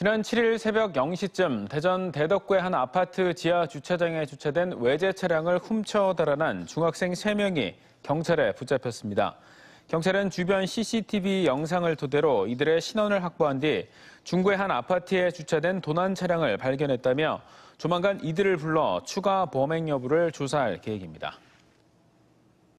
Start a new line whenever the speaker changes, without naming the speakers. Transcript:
지난 7일 새벽 0시쯤 대전 대덕구의 한 아파트 지하 주차장에 주차된 외제 차량을 훔쳐 달아난 중학생 3명이 경찰에 붙잡혔습니다. 경찰은 주변 CCTV 영상을 토대로 이들의 신원을 확보한 뒤 중구의 한 아파트에 주차된 도난 차량을 발견했다며 조만간 이들을 불러 추가 범행 여부를 조사할 계획입니다.